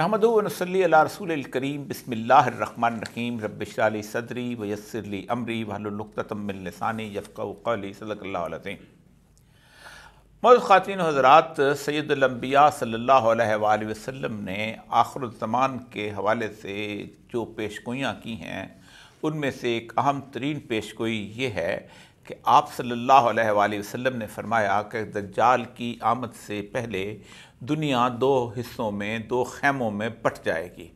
नहमदनसली रसूल करीम बसमिल्लाम रहीम रबिशाली सदरी वयसरली अमरी वहलुलतमिलसानी यफ़ाली सल्लाम मौज ख़ातिन हज़रा सैदलम्बिया सल्ला वसम ने आखरतमान के हवाले से जो पेशगोयाँ की हैं उनमें से एक अहम तरीन पेशगोई ये है कि आप सल्ला वसम ने फरमाया कि दज्जाल की आमद से पहले दुनिया दो हिस्सों में दो खैमों में पट जाएगी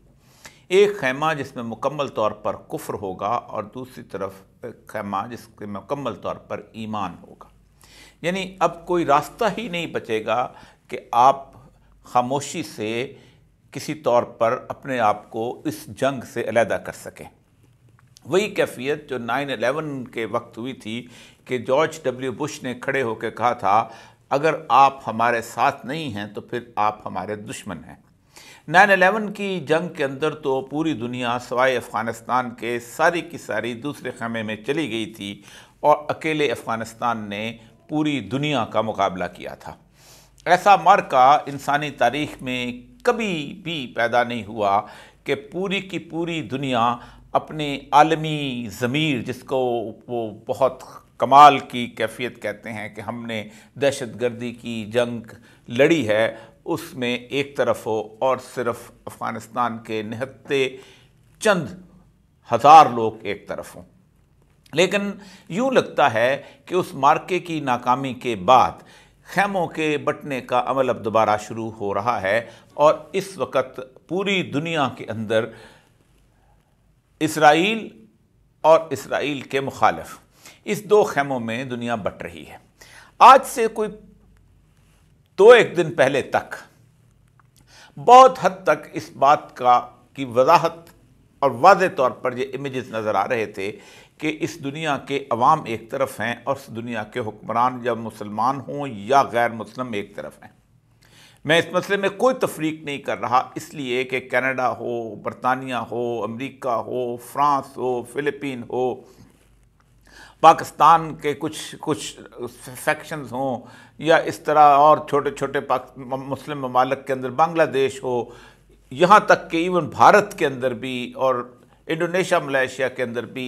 एक खैमा जिसमें मुकम्मल तौर पर कुफ्र होगा और दूसरी तरफ खैमा जिसके मुकम्मल तौर पर ईमान होगा यानी अब कोई रास्ता ही नहीं बचेगा कि आप खामोशी से किसी तौर पर अपने आप को इस जंग से अलहदा कर सकें वही कैफियत जो नाइन अलेवन के वक्त हुई थी कि जॉर्ज डब्ल्यू बुश ने खड़े होकर कहा था अगर आप हमारे साथ नहीं हैं तो फिर आप हमारे दुश्मन हैं नाइन अलेवन की जंग के अंदर तो पूरी दुनिया सवाए अफ़गानिस्तान के सारी की सारी दूसरे खेमे में चली गई थी और अकेले अफ़गानिस्तान ने पूरी दुनिया का मुकाबला किया था ऐसा मार्का इंसानी तारीख में कभी भी पैदा नहीं हुआ कि पूरी की पूरी दुनिया अपने आलमी ज़मीर जिसको वो बहुत कमाल की कैफियत कहते हैं कि हमने दहशत गर्दी की जंग लड़ी है उसमें एक तरफ हो और सिर्फ अफ़गानिस्तान के निहत्ते चंद हज़ार लोग एक तरफ हों लेकिन यूँ लगता है कि उस मार्के की नाकामी के बाद खैमों के बटने का अमल अब दोबारा शुरू हो रहा है और इस वक्त पूरी दुनिया के अंदर इसराइल और इसराइल के मुखालफ इस दो खेमों में दुनिया बट रही है आज से कोई दो एक दिन पहले तक बहुत हद तक इस बात का की वजाहत और वाज तौर पर ये इमेजेस नज़र आ रहे थे कि इस दुनिया के अवाम एक तरफ हैं और इस दुनिया के हुक्मरान या मुसलमान हों या गैर मुस्लिम एक तरफ हैं मैं इस मसले में कोई तफरीक नहीं कर रहा इसलिए कि कनाडा हो बरतानिया हो अमेरिका हो फ्रांस हो फिलिपीन हो पाकिस्तान के कुछ कुछ सेक्शंस हों या इस तरह और छोटे छोटे मुस्लिम ममालक के अंदर बांग्लादेश हो यहाँ तक कि इवन भारत के अंदर भी और इंडोनेशिया मलेशिया के अंदर भी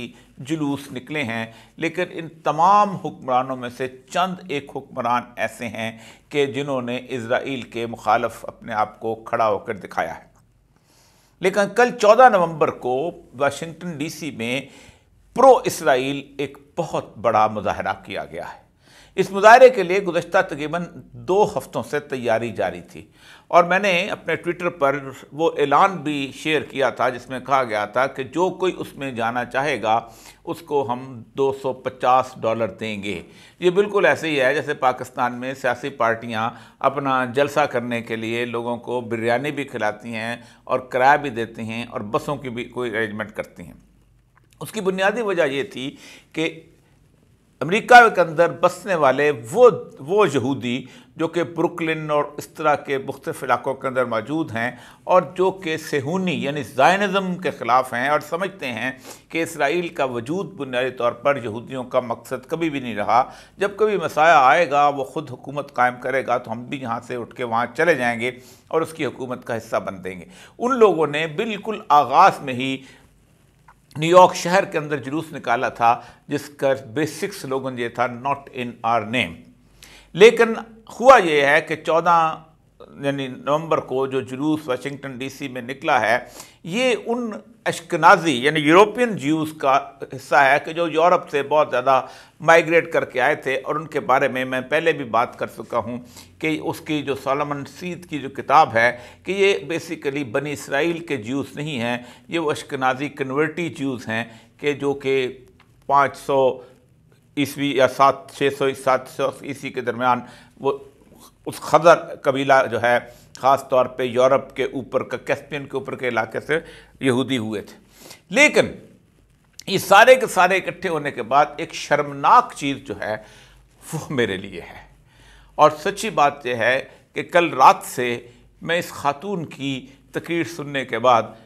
जुलूस निकले हैं लेकिन इन तमाम हुक्मरानों में से चंद एक हुक्मरान ऐसे हैं कि जिन्होंने इसराइल के मुखालफ अपने आप को खड़ा होकर दिखाया है लेकिन कल 14 नवंबर को वाशिंगटन डीसी में प्रो इसराइल एक बहुत बड़ा मुजाहरा किया गया है इस मुजाहरे के लिए गुजशत तकरीबन दो हफ्तों से तैयारी जारी थी और मैंने अपने ट्विटर पर वो ऐलान भी शेयर किया था जिसमें कहा गया था कि जो कोई उसमें जाना चाहेगा उसको हम 250 डॉलर देंगे ये बिल्कुल ऐसे ही है जैसे पाकिस्तान में सियासी पार्टियां अपना जलसा करने के लिए लोगों को बिरयानी भी खिलाती हैं और किराया भी देती हैं और बसों की भी कोई अरेंजमेंट करती हैं उसकी बुनियादी वजह यह थी कि अमेरिका के अंदर बसने वाले वो वो यहूदी जो कि ब्रुकलिन और इस तरह के मुख्तफ इलाकों के अंदर मौजूद हैं और जो कि सेहूनी यानी जायनज़म के ख़िलाफ़ हैं और समझते हैं कि इसराइल का वजूद बुनियादी तौर पर यहूदियों का मकसद कभी भी नहीं रहा जब कभी मसाया आएगा वो ख़ुद हुकूमत कायम करेगा तो हम भी यहाँ से उठ के वहाँ चले जाएँगे और उसकी हुकूमत का हिस्सा बन देंगे उन लोगों ने बिल्कुल आगाज़ में ही न्यूयॉर्क शहर के अंदर जुलूस निकाला था जिसका बेसिक स्लोगन ये था नॉट इन आर नेम लेकिन हुआ यह है कि चौदह यानी नवंबर को जो जुलूस वाशिंगटन डीसी में निकला है ये उन अशकनाजी यानी यूरोपियन ज्यूज़ का हिस्सा है कि जो यूरोप से बहुत ज़्यादा माइग्रेट करके आए थे और उनके बारे में मैं पहले भी बात कर चुका हूँ कि उसकी जो सोलमन सीत की जो किताब है कि ये बेसिकली बनी इसराइल के ज्यूस नहीं हैं ये वो अशकनाजी कन्वर्टी ज्यूज़ हैं कि जो कि पाँच सौ ईस्वी या सात छः सौ सात सौ ईस्वी के दरमियान वो उस खजर कबीला जो है ख़ास तौर पे यूरोप के ऊपर का कैस्पियन के ऊपर के इलाके से यहूदी हुए थे लेकिन ये सारे के सारे इकट्ठे होने के बाद एक शर्मनाक चीज़ जो है वो मेरे लिए है और सच्ची बात यह है कि कल रात से मैं इस खातून की तकरीर सुनने के बाद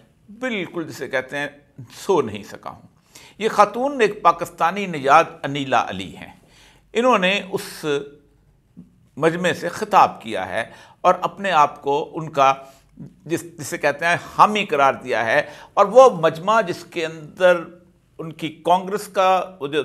बिल्कुल जिसे कहते हैं सो नहीं सका हूँ ये खातून एक पाकिस्तानी निजात अनीला अली हैं इन्होंने उस मजमे से खिताब किया है और अपने आप को उनका जिस जिसे कहते हैं हामी करार दिया है और वो मजमा जिसके अंदर उनकी कांग्रेस का वो जो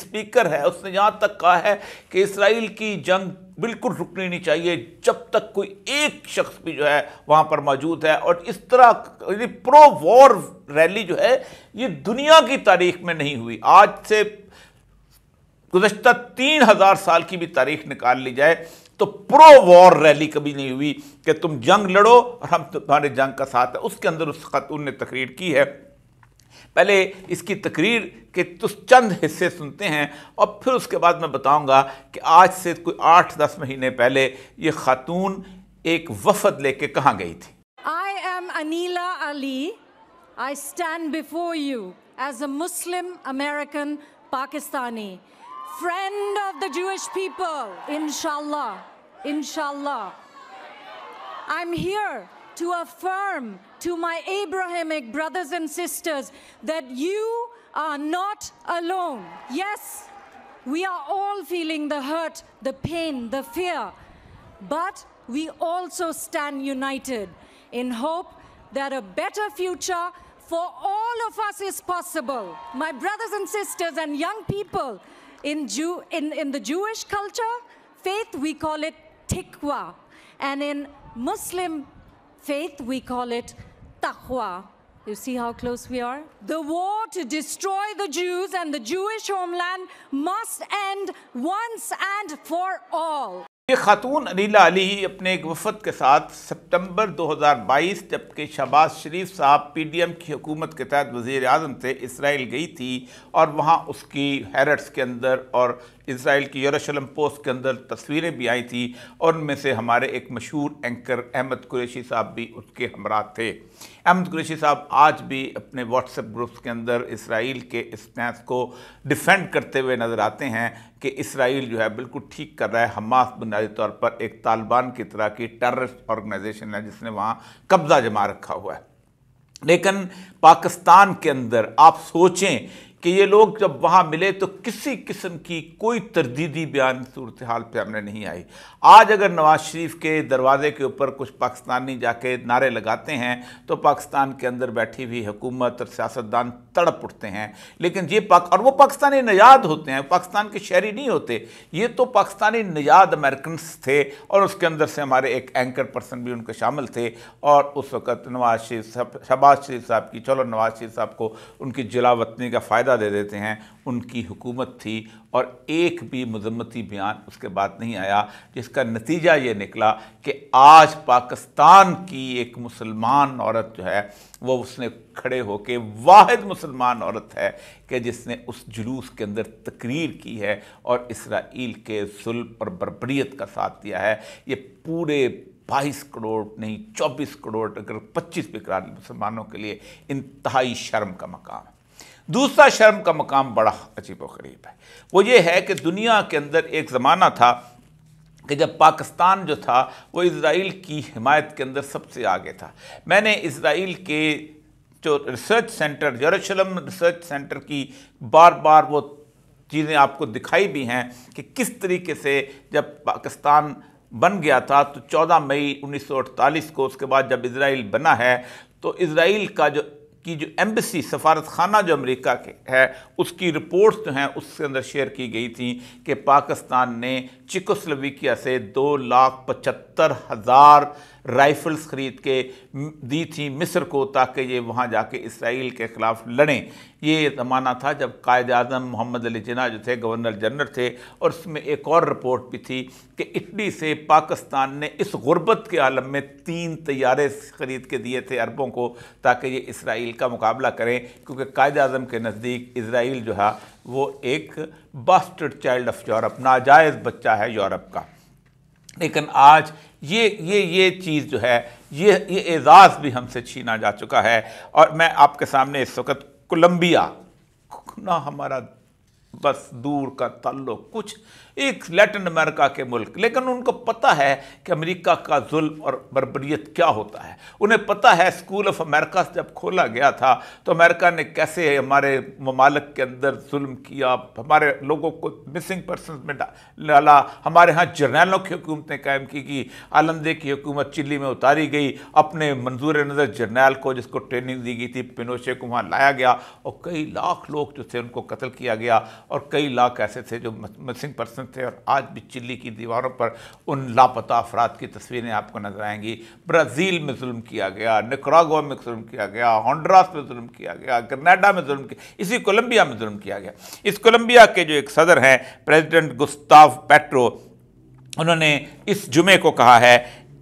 स्पीकर है उसने यहाँ तक कहा है कि इसराइल की जंग बिल्कुल रुकनी नहीं चाहिए जब तक कोई एक शख्स भी जो है वहाँ पर मौजूद है और इस तरह प्रो वॉर रैली जो है ये दुनिया की तारीख में नहीं हुई आज से गुजशत तीन हज़ार साल की भी तारीख निकाल ली जाए तो प्रो वॉर रैली कभी नहीं हुई कि तुम जंग लड़ो और हम तुम्हारे जंग का साथ है उसके अंदर उस खातून ने तकरीर की है पहले इसकी तकरीर के तुस चंद हिस्से सुनते हैं और फिर उसके बाद मैं बताऊंगा कि आज से कोई आठ दस महीने पहले ये खातून एक वफद लेके कहाँ गई थी I am Anila Ali I stand before you as a Muslim American Pakistani friend of the Jewish people, inshallah, inshallah. I'm here to affirm to my Abrahamic brothers and sisters that you are not alone. Yes, we are all feeling the hurt, the pain, the fear, but we also stand united in hope that a better future for all of us is possible. My brothers and sisters and young people, in, Jew, in, in the Jewish culture, faith, we call it tikwa. And in Muslim faith, we call it taqwa. You see how close we are? The war to destroy the Jews and the Jewish homeland must end once and for all. ये खातून अनिला अली अपने एक वफद के साथ सितंबर 2022 जबकि शहबाज शरीफ साहब P D M की हुकूमत के तहत वजीर अजम थे इसराइल गई थी और वहाँ उसकी हैरट्स के अंदर और इसराइल की यरूशलेम पोस्ट के अंदर तस्वीरें भी आई थी और उनमें से हमारे एक मशहूर एंकर अहमद कुरैशी साहब भी उसके हमरा थे अहमद कुरैशी साहब आज भी अपने व्हाट्सएप ग्रुप्स के अंदर इसराइल के इस स्टैंड को डिफेंड करते हुए नज़र आते हैं कि इसराइल जो है बिल्कुल ठीक कर रहा है हमास बुनियादी तौर पर एक तालिबान की तरह की टेररिस्ट ऑर्गेनाइजेशन है जिसने वहाँ कब्ज़ा जमा रखा हुआ है लेकिन पाकिस्तान के अंदर आप सोचें कि ये लोग जब वहाँ मिले तो किसी किस्म की कोई तरदीदी बयान सूरत हाल पर हमने नहीं आई आज अगर नवाज शरीफ के दरवाजे के ऊपर कुछ पाकिस्तानी जाके नारे लगाते हैं तो पाकिस्तान के अंदर बैठी हुई हुकूमत और सियासतदान तड़प उठते हैं लेकिन ये पाक और वो पाकिस्तानी नजाद होते हैं पाकिस्तान के शहरी नहीं होते ये तो पाकिस्तानी नजाद अमेरिकन थे और उसके अंदर से हमारे एक एंकर पर्सन भी उनके शामिल थे और उस वक़्त नवाज शरीफ साहब शरीफ साहब की चलो नवाज शरीफ साहब को उनकी जिला वतनी का फ़ायदा जायज़ा दे देते हैं उनकी हुकूमत थी और एक भी मजम्मती बयान उसके बाद नहीं आया जिसका नतीजा ये निकला कि आज पाकिस्तान की एक मुसलमान औरत जो है वो उसने खड़े होकर वाद मुसलमान औरत है कि जिसने उस जुलूस के अंदर तकरीर की है और इसराइल के जुल्म और बरबरीत का साथ दिया है ये पूरे बाईस करोड़ नहीं चौबीस करोड़ अगर पच्चीस बेकरार मुसलमानों के लिए इंतहाई शर्म का मकाम है दूसरा शर्म का मकाम बड़ा अजीब वरीब है वो ये है कि दुनिया के अंदर एक ज़माना था कि जब पाकिस्तान जो था वो इसराइल की हिमायत के अंदर सबसे आगे था मैंने इसराइल के जो रिसर्च सेंटर यरूशलेम रिसर्च सेंटर की बार बार वो चीज़ें आपको दिखाई भी हैं कि किस तरीके से जब पाकिस्तान बन गया था तो 14 मई 1948 को उसके बाद जब इसराइल बना है तो इसराइल का जो की जो एम्बेसी सफारत खाना जो अमेरिका के है उसकी रिपोर्ट्स जो हैं उसके अंदर शेयर की गई थी कि पाकिस्तान ने चिकोस्लोविकिया से दो लाख पचहत्तर हज़ार राइफ़ल्स ख़रीद के दी थी मिस्र को ताकि ये वहाँ जाके इसराइल के ख़िलाफ़ लड़ें ये ज़माना था जब कायद अजम मोहम्मद अली जना जो थे गवर्नर जनरल थे और उसमें एक और रिपोर्ट भी थी कि इटली से पाकिस्तान ने इस गुरबत के आलम में तीन तैयारे ख़रीद के दिए थे अरबों को ताकि ये इसराइल का मुकाबला करें क्योंकि कायद अजम के नज़दीक इसराइल जो है वो एक बास्टर्ड चाइल्ड ऑफ यूरप नाजायज़ बच्चा है यूरोप का लेकिन आज ये ये ये चीज़ जो है ये ये एजाज़ भी हमसे छीना जा चुका है और मैं आपके सामने इस वक्त कोलम्बिया ना हमारा बस दूर का तल्लो कुछ एक लैटिन अमेरिका के मुल्क लेकिन उनको पता है कि अमेरिका का जुल्म और बरबरीत क्या होता है उन्हें पता है स्कूल ऑफ अमेरिका जब खोला गया था तो अमेरिका ने कैसे हमारे ममालक के अंदर जुल्म किया हमारे लोगों को मिसिंग पर्सन में डाला हमारे यहाँ जर्नैलों की हुकूमतें कायम की गई आलंदे की हुकूमत चिल्ली में उतारी गई अपने मंजूर नज़र जर्नैल को जिसको ट्रेनिंग दी गई थी पिनोशे को वहाँ लाया गया और कई लाख लोग जो थे उनको कत्ल किया गया और कई लाख ऐसे थे जो मिसिंग पर्सन मुलसम थे और आज भी चिल्ली की दीवारों पर उन लापता अफराद की तस्वीरें आपको नजर आएंगी ब्राज़ील में जुल्म किया गया निकरागो में जुल्म किया गया हॉन्ड्रास में जुल्म किया गया ग्रनाडा में जुल्म किया इसी कोलंबिया में जुल्म किया गया इस कोलंबिया के जो एक सदर हैं प्रेजिडेंट गुस्ताव पेट्रो उन्होंने इस जुमे को कहा है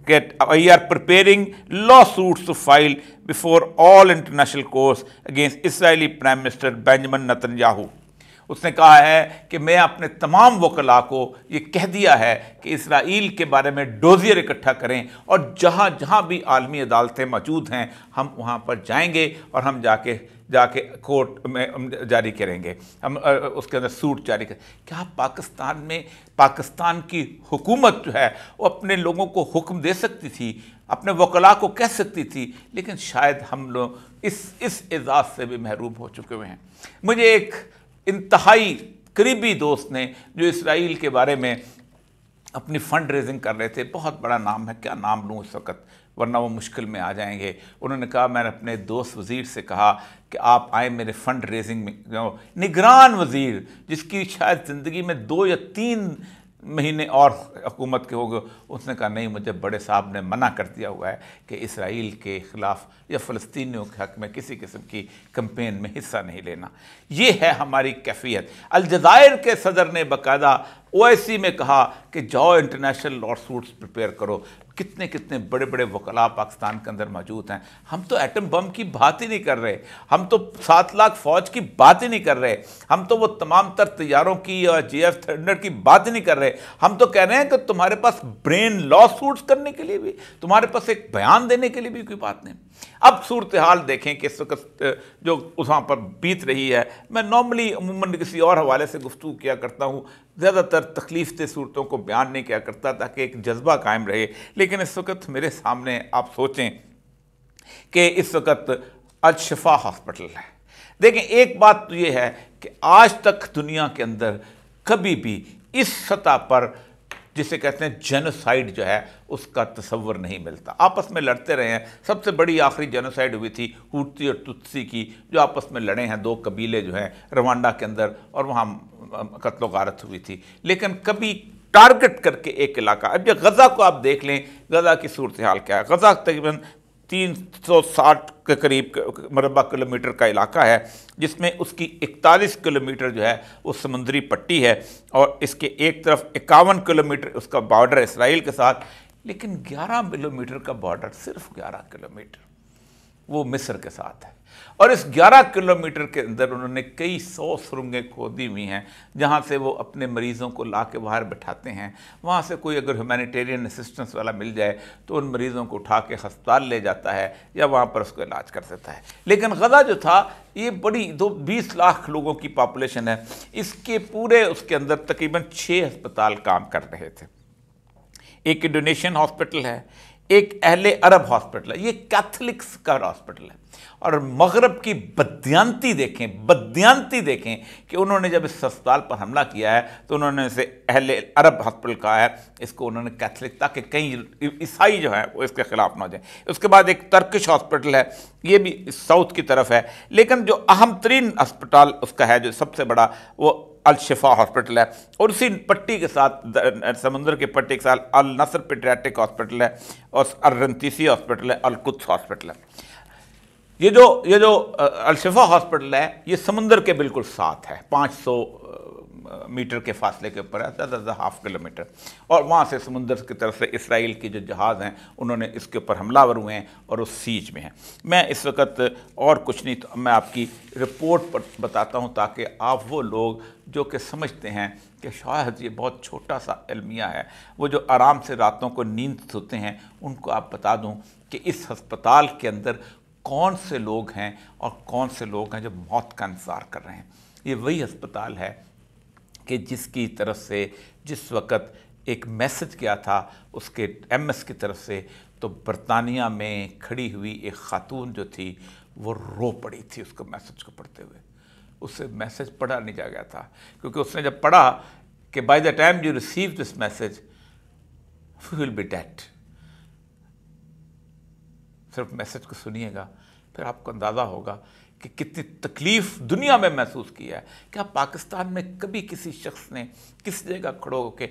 कि I are preparing lawsuits to file before all international courts against Israeli prime minister Benjamin Netanyahu उसने कहा है कि मैं अपने तमाम वकला को ये कह दिया है कि इसराइल के बारे में डोजियर इकट्ठा करें और जहाँ जहाँ भी आलमी अदालतें मौजूद हैं हम वहाँ पर जाएंगे और हम जाके जाके कोर्ट में जारी करेंगे हम उसके अंदर सूट जारी करें क्या पाकिस्तान में पाकिस्तान की हुकूमत जो है वो अपने लोगों को हुक्म दे सकती थी अपने वकला को कह सकती थी लेकिन शायद हम लोग इस इस एजाज़ से भी महरूम हो चुके हुए हैं मुझे एक इंतहाई करीबी दोस्त ने जो इसराइल के बारे में अपनी फंड रेजिंग कर रहे थे बहुत बड़ा नाम है क्या नाम लूँ उस वक्त वरना वो मुश्किल में आ जाएंगे उन्होंने कहा मैंने अपने दोस्त वज़ीर से कहा कि आप आए मेरे फंड रेजिंग में निगरान वज़ीर जिसकी शायद ज़िंदगी में दो या तीन महीने और हुकूमत के हो गए उसने कहा नहीं मुझे बड़े साहब ने मना कर दिया हुआ है कि इसराइल के ख़िलाफ़ या फ़लस्तियों के हक़ में किसी किस्म की कंपेन में हिस्सा नहीं लेना ये है हमारी कैफियत अलजायर के सदर ने बाकायदा ओ में कहा कि जाओ इंटरनेशनल लॉ सूट्स प्रिपेयर करो कितने कितने बड़े बड़े वकला पाकिस्तान के अंदर मौजूद हैं हम तो एटम बम की बात ही नहीं कर रहे हम तो सात लाख फौज की बात ही नहीं कर रहे हम तो वो तमाम तर तैयारों की और जी एफ थर्डर की बात ही नहीं कर रहे हम तो कह रहे हैं कि तुम्हारे पास ब्रेन लॉ सूट्स करने के लिए भी तुम्हारे पास एक बयान देने के लिए भी कोई बात नहीं अब सूरत हाल देखें कि इस वक्त जो वहाँ पर बीत रही है मैं नॉर्मली अमूमन किसी और हवाले से गुफ्तु किया करता हूँ ज़्यादातर तकलीफ से सूरतों को बयान नहीं किया करता ताकि एक जज्बा कायम रहे लेकिन इस वक्त मेरे सामने आप सोचें कि इस वक्त अलशफा हॉस्पिटल है देखें एक बात तो ये है कि आज तक दुनिया के अंदर कभी भी इस सतह पर जिसे कहते हैं जेनोसाइड जो है उसका तस्वर नहीं मिलता आपस में लड़ते रहे हैं सबसे बड़ी आखिरी जेनोसाइड हुई थी हुती और तुत्सी की जो आपस में लड़े हैं दो कबीले जो हैं रवांडा के अंदर और वहाँ कत्लो गारत हुई थी लेकिन कभी टारगेट करके एक इलाका अब जब गज़ा को आप देख लें गज़ा की सूरत हाल क्या है गज़ा तकरीबन 360 के करीब मरबा किलोमीटर का इलाका है जिसमें उसकी 41 किलोमीटर जो है वो समुद्री पट्टी है और इसके एक तरफ इक्यावन किलोमीटर उसका बॉर्डर इसराइल के साथ लेकिन 11 किलोमीटर का बॉर्डर सिर्फ 11 किलोमीटर वो मिस्र के साथ है और इस 11 किलोमीटर के अंदर उन्होंने कई सौ सुरंगें खोदी हुई हैं जहाँ से वो अपने मरीज़ों को ला के बाहर बैठाते हैं वहाँ से कोई अगर ह्यूमैनिटेरियन असिस्टेंस वाला मिल जाए तो उन मरीज़ों को उठा के हस्पताल ले जाता है या वहाँ पर उसको इलाज कर देता है लेकिन गज़ा जो था ये बड़ी दो बीस लाख लोगों की पॉपुलेशन है इसके पूरे उसके अंदर तकरीबन छः अस्पताल काम कर रहे थे एक इंडोनेशियन हॉस्पिटल है एक अहले अरब हॉस्पिटल है ये कैथलिक्स का हॉस्पिटल है और मगरब की बदयांती देखें बदयांती देखें कि उन्होंने जब इस अस्पताल पर हमला किया है तो उन्होंने इसे अहले अरब हॉस्पिटल कहा है इसको उन्होंने कैथलिक ताकि कई ईसाई जो है वो इसके ख़िलाफ़ ना हो जाए उसके बाद एक तर्किश हॉस्पिटल है ये भी साउथ की तरफ है लेकिन जो अहम तरीन अस्पताल उसका है जो सबसे बड़ा वो अलशफा हॉस्पिटल है और उसी पट्टी के साथ समुंदर के पट्टी के साथ अल नसर पेट्रियाटिक हॉस्पिटल है और अरतीसी हॉस्पिटल है अलकुत्स हॉस्पिटल है ये जो ये जो अलशफा हॉस्पिटल है ये समंदर के बिल्कुल साथ है 500 मीटर के फासले के ऊपर है ज़्यादा हाफ किलोमीटर और वहाँ से समुंदर की तरफ से इसराइल के जो जहाज़ हैं उन्होंने इसके ऊपर हमलावर हुए हैं और उस सीज में हैं मैं इस वक्त और कुछ नहीं तो मैं आपकी रिपोर्ट पर बताता हूँ ताकि आप वो लोग जो कि समझते हैं कि शायद ये बहुत छोटा सा अलमिया है वो जो आराम से रातों को नींद सोते हैं उनको आप बता दूँ कि इस अस्पताल के अंदर कौन से लोग हैं और कौन से लोग हैं जो मौत का इंतज़ार कर रहे हैं ये वही अस्पताल है कि जिसकी तरफ से जिस वक्त एक मैसेज गया था उसके एमएस की तरफ से तो बरतानिया में खड़ी हुई एक खातून जो थी वो रो पड़ी थी उसको मैसेज को पढ़ते हुए उससे मैसेज पढ़ा नहीं जा गया था क्योंकि उसने जब पढ़ा कि by the time you receive this message you will be dead सिर्फ मैसेज को सुनिएगा फिर आपको अंदाज़ा होगा कि कितनी तकलीफ़ दुनिया में महसूस किया है क्या पाकिस्तान में कभी किसी शख्स ने किस जगह खड़ो होकर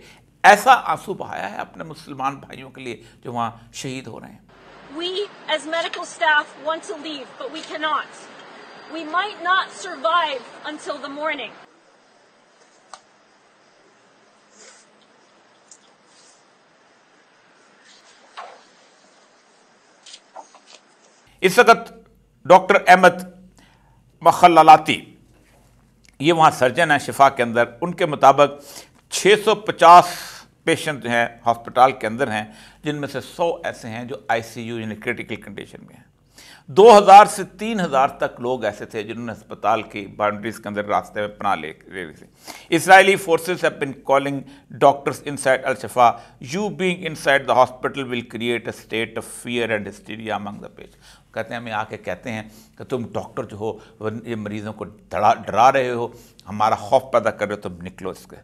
ऐसा आंसू बहाया है अपने मुसलमान भाइयों के लिए जो वहाँ शहीद हो रहे हैं We as medical staff want to leave, but we cannot. We might not survive until the morning. इस वक्त डॉक्टर अहमद मखलाती ये वहाँ सर्जन हैं शिफा के अंदर उनके मुताबिक 650 पेशेंट हैं हॉस्पिटल के अंदर हैं जिनमें से 100 ऐसे हैं जो आईसीयू यानी क्रिटिकल कंडीशन में हैं 2000 से 3000 तक लोग ऐसे थे जिन्होंने अस्पताल की बाउंड्रीज के अंदर रास्ते में पना ले रही थी Israeli forces have been calling doctors inside Al Shifa you being inside the hospital will create a state of fear and hysteria among the patient कहते हैं हमें आके कहते हैं कि तुम डॉक्टर जो हो ये मरीजों को डरा डरा रहे हो हमारा खौफ पैदा कर रहे हो तुम निकलो इसके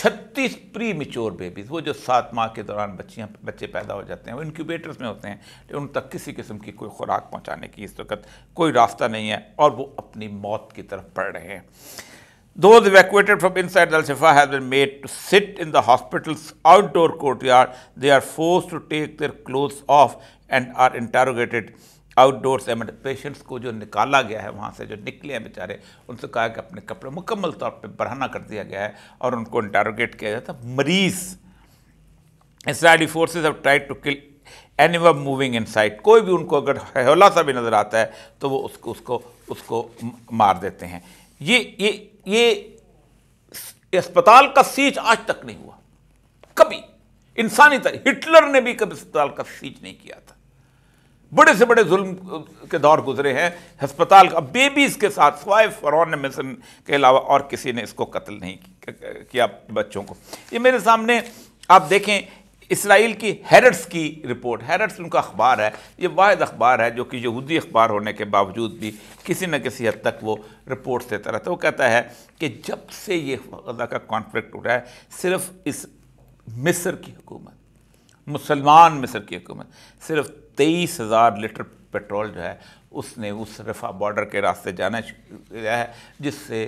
छत्तीस प्री मिच्योर बेबीज़ वो जो सात माह के दौरान बच्चियाँ बच्चे पैदा हो जाते हैं वो इनक्यूबेटर्स में होते हैं उन तक किसी किस्म की कोई खुराक पहुँचाने की इस वक्त कोई रास्ता नहीं है और वो अपनी मौत की तरफ पड़ रहे हैं Those evacuated from inside Al Shifa have been made to sit in the hospital's outdoor courtyard. They are forced to take their clothes off and are interrogated. Outdoor से मतलब पेशेंट्स को जो निकाला गया है वहाँ से जो निकले हैं बेचारे उनसे कहा कि अपने कपड़े मुकम्मल तौर पर बढ़ाना कर दिया गया है और उनको इंटारोगेट किया जाता मरीज़ Israeli forces have tried to kill anyone moving inside कोई भी उनको अगर हौला सा भी नज़र आता है तो वो उसको उसको उसको मार देते हैं ये ये ये अस्पताल का सीच आज तक नहीं हुआ कभी इंसानी तरह हिटलर ने भी कभी अस्पताल का सीच नहीं किया था बड़े से बड़े जुल्म के दौर गुजरे हैं हस्पताल का बेबीज़ के साथ स्वाय फ़रौन मिसन के अलावा और किसी ने इसको कत्ल नहीं किया बच्चों को ये मेरे सामने आप देखें इसराइल की हेरट्स की रिपोर्ट हेरट्स उनका अखबार है ये वाद अखबार है जो कि यहूदी अखबार होने के बावजूद भी किसी न किसी हद तक वो रिपोर्ट्स देता रहता है वो कहता है कि जब से ये गजा का कॉन्फ्लिक्ट उठा है सिर्फ इस मिस्र की हुकूमत मुसलमान मिस्र की हुकूमत सिर्फ तेईस हज़ार लीटर पेट्रोल जो है उसने उस रफा बॉर्डर के रास्ते जाना गया है जिससे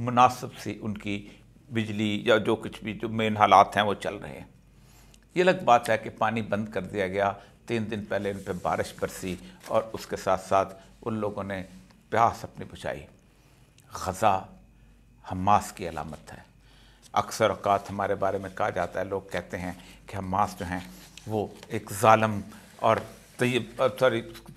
मुनासिब सी उनकी बिजली या जो कुछ भी जो मेन हालात हैं वो चल रहे हैं ये अलग बात है कि पानी बंद कर दिया गया तीन दिन पहले इन पर बारिश बरसी और उसके साथ साथ उन लोगों ने प्यास अपनी बुझाई गज़ा हमास की अलामत है अक्सर अवकात हमारे बारे में कहा जाता है लोग कहते हैं कि हमास जो हैं वो एक ालम और सॉरी तो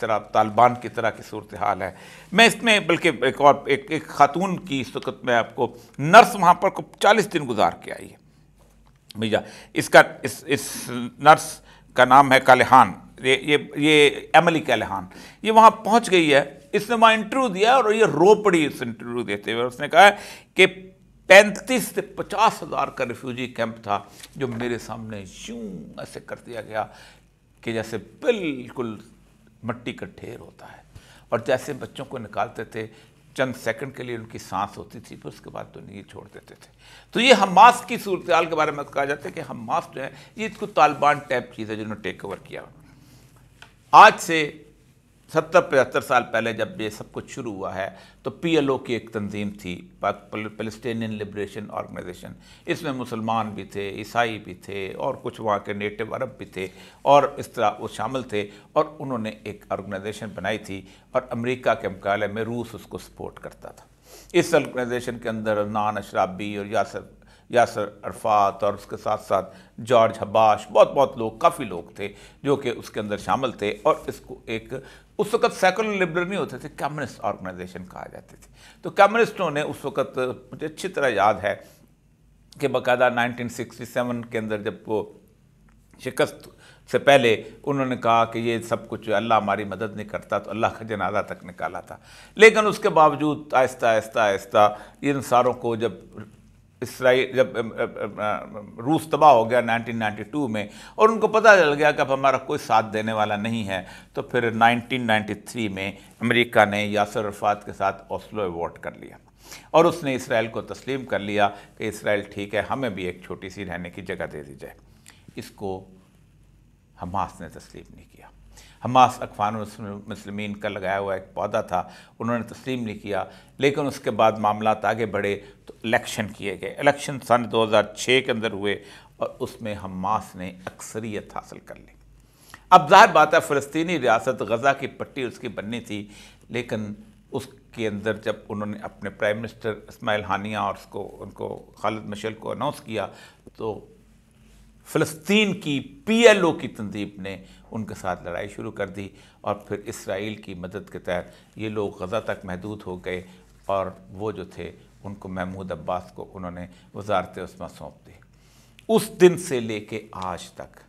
तरह तालिबान की तरह की सूरत हाल है मैं इसमें बल्कि एक और एक एक खातून की इस वक्त आपको नर्स वहाँ पर को चालीस दिन गुजार के आई है भैया इसका इस इस नर्स का नाम है कालेहान ये ये ये एमली कालेहान ये वहाँ पहुँच गई है इसने वहाँ इंटरव्यू दिया और ये रो पड़ी इस इंटरव्यू देते हुए उसने कहा कि पैंतीस से पचास हज़ार का रिफ्यूजी कैंप था जो मेरे सामने यूँ ऐसे कर दिया गया कि जैसे बिल्कुल मट्टी का ढेर होता है और जैसे बच्चों को निकालते थे चंद सेकंड के लिए उनकी सांस होती थी फिर उसके बाद तो नहीं छोड़ देते थे तो ये हमास की सूरत हाल के बारे में कहा जाता है कि हमास जो है ये इसको तालिबान टाइप चीज़ है जिन्होंने टेक ओवर किया आज से सत्तर पचहत्तर साल पहले जब ये सब कुछ शुरू हुआ है तो पीएलओ की एक तंजीम थी फलस्तियन लिब्रेशन ऑर्गेनाइजेशन इसमें मुसलमान भी थे ईसाई भी थे और कुछ वहाँ के नेटिव अरब भी थे और इस तरह वो शामिल थे और उन्होंने एक ऑर्गेनाइजेशन बनाई थी और अमेरिका के मुकाबले में रूस उसको सपोर्ट करता था इस ऑर्गेनाइजेशन के अंदर नान अशराबी और यासर यासर अरफात और उसके साथ साथ जॉर्ज हब्बाश बहुत बहुत लोग काफ़ी लोग थे जो कि उसके अंदर शामिल थे और इसको एक उस वक्त सेकुलर लिबरल नहीं होते थे कम्युनिस्ट ऑर्गेनाइजेशन कहा जाते थे तो कम्युनिस्टों ने उस वक्त मुझे अच्छी तरह याद है कि बाकायदा 1967 के अंदर जब वो शिकस्त से पहले उन्होंने कहा कि ये सब कुछ अल्लाह हमारी मदद नहीं करता तो अल्लाह का जनाजा तक निकाला था लेकिन उसके बावजूद आहिस्ता आहिस्ता आहिस्ता इन सारों को जब इसराइल जब रूस तबाह हो गया 1992 में और उनको पता चल गया कि अब हमारा कोई साथ देने वाला नहीं है तो फिर 1993 में अमेरिका ने यासर अरफात के साथ ओस्लो अवॉर्ड कर लिया और उसने इसराइल को तस्लीम कर लिया कि इसराइल ठीक है हमें भी एक छोटी सी रहने की जगह दे दी जाए इसको हमास ने तस्लीम नहीं किया हमास अखवान मुसलमिन का लगाया हुआ एक पौधा था उन्होंने तस्लीम नहीं किया लेकिन उसके बाद मामला आगे बढ़े तो इलेक्शन किए गए इलेक्शन सन 2006 के अंदर हुए और उसमें हमास ने अक्सरियत हासिल कर ली अब जाहिर बात है फ़लस्तनी रियासत गज़ा की पट्टी उसकी बननी थी लेकिन उसके अंदर जब उन्होंने अपने प्राइम मिनिस्टर इसमाइल हानिया और उसको उनको खालिद मशल को अनाउंस किया तो फ़लस्तीन की पीएलओ की तनजीब ने उनके साथ लड़ाई शुरू कर दी और फिर इसराइल की मदद के तहत ये लोग गज़ा तक महदूद हो गए और वो जो थे उनको महमूद अब्बास को उन्होंने वजारत उसमा सौंप दी उस दिन से लेके आज तक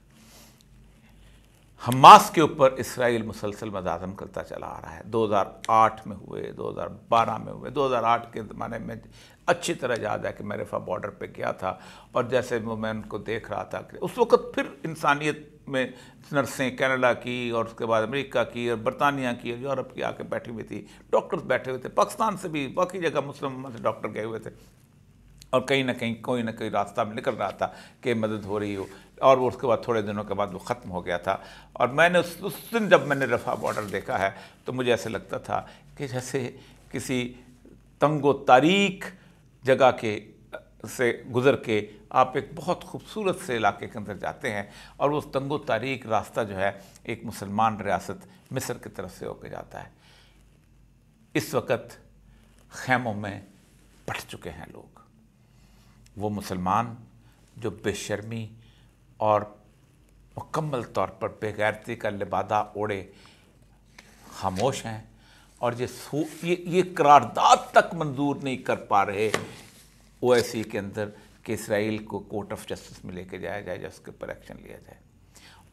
हमास के ऊपर इसराइल मुसलसल मजाजम करता चला आ रहा है 2008 में हुए 2012 में हुए 2008 के ज़माने में अच्छी तरह याद है कि मैं रेफा बॉर्डर पे गया था और जैसे मैं उनको देख रहा था कि उस वक़्त फिर इंसानियत में नर्सें कनाडा की और उसके बाद अमेरिका की और बरतानिया की और यूरोप की आके बैठी हुई थी डॉक्टर्स बैठे हुए थे पाकिस्तान से भी बाकी जगह मुस्लिम से डॉक्टर गए हुए थे और कहीं ना कहीं कोई ना कोई रास्ता निकल रहा था कि मदद हो रही हो और वो उसके बाद थोड़े दिनों के बाद वो ख़त्म हो गया था और मैंने उस उस दिन जब मैंने रफ़ा बॉर्डर देखा है तो मुझे ऐसे लगता था कि जैसे किसी तंगो तारीख जगह के से गुज़र के आप एक बहुत खूबसूरत से इलाके के अंदर जाते हैं और उस तंगो तारीख रास्ता जो है एक मुसलमान रियासत मिस्र की तरफ से होकर जाता है इस वक्त खैमों में पट चुके हैं लोग वो मुसलमान जो बेशर्मी और मुकम्मल तौर पर बेगैरती का लिबादा ओढ़े खामोश हैं और ये ये ये करारदाद तक मंजूर नहीं कर पा रहे ओ के अंदर कि इसराइल को कोर्ट ऑफ जस्टिस में लेके जाया जाए या उसके ऊपर एक्शन लिया जाए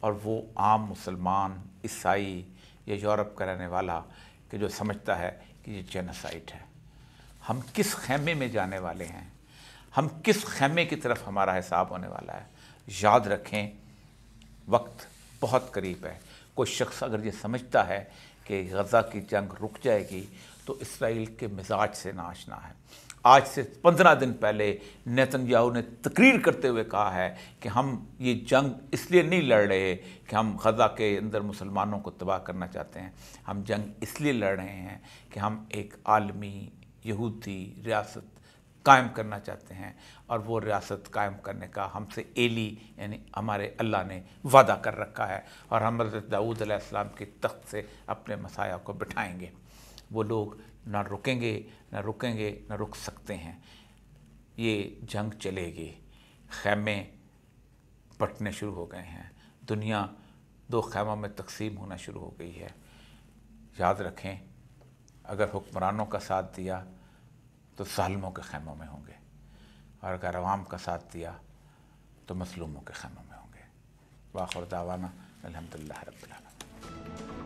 और वो आम मुसलमान ईसाई या यूरोप का रहने वाला कि जो समझता है कि ये जेनोसाइड है हम किस खेमे में जाने वाले हैं हम किस खेमे की तरफ हमारा हिसाब होने वाला है याद रखें वक्त बहुत करीब है कोई शख्स अगर ये समझता है कि गज़ा की जंग रुक जाएगी तो इसराइल के मिजाज से नाचना है आज से पंद्रह दिन पहले नेतन्याहू ने तकरीर करते हुए कहा है कि हम ये जंग इसलिए नहीं लड़ रहे कि हम गज़ा के अंदर मुसलमानों को तबाह करना चाहते हैं हम जंग इसलिए लड़ रहे हैं कि हम एक आलमी यहूदी रियासत कायम करना चाहते हैं और वो रियासत कायम करने का हमसे एली यानी हमारे अल्लाह ने वादा कर रखा है और हम हजरत दाऊद अलैहिस्सलाम के तख्त से अपने मसाया को बिठाएंगे वो लोग ना रुकेंगे ना रुकेंगे ना रुक सकते हैं ये जंग चलेगी खैमे बटने शुरू हो गए हैं दुनिया दो खैमों में तकसीम होना शुरू हो गई है याद रखें अगर हुक्मरानों का साथ दिया तो सालमों के खेमों में होंगे और अगर आवाम का साथ दिया तो मसलूमों के खेमों में होंगे वाखुर दावाना अलहमदिल्ला रबी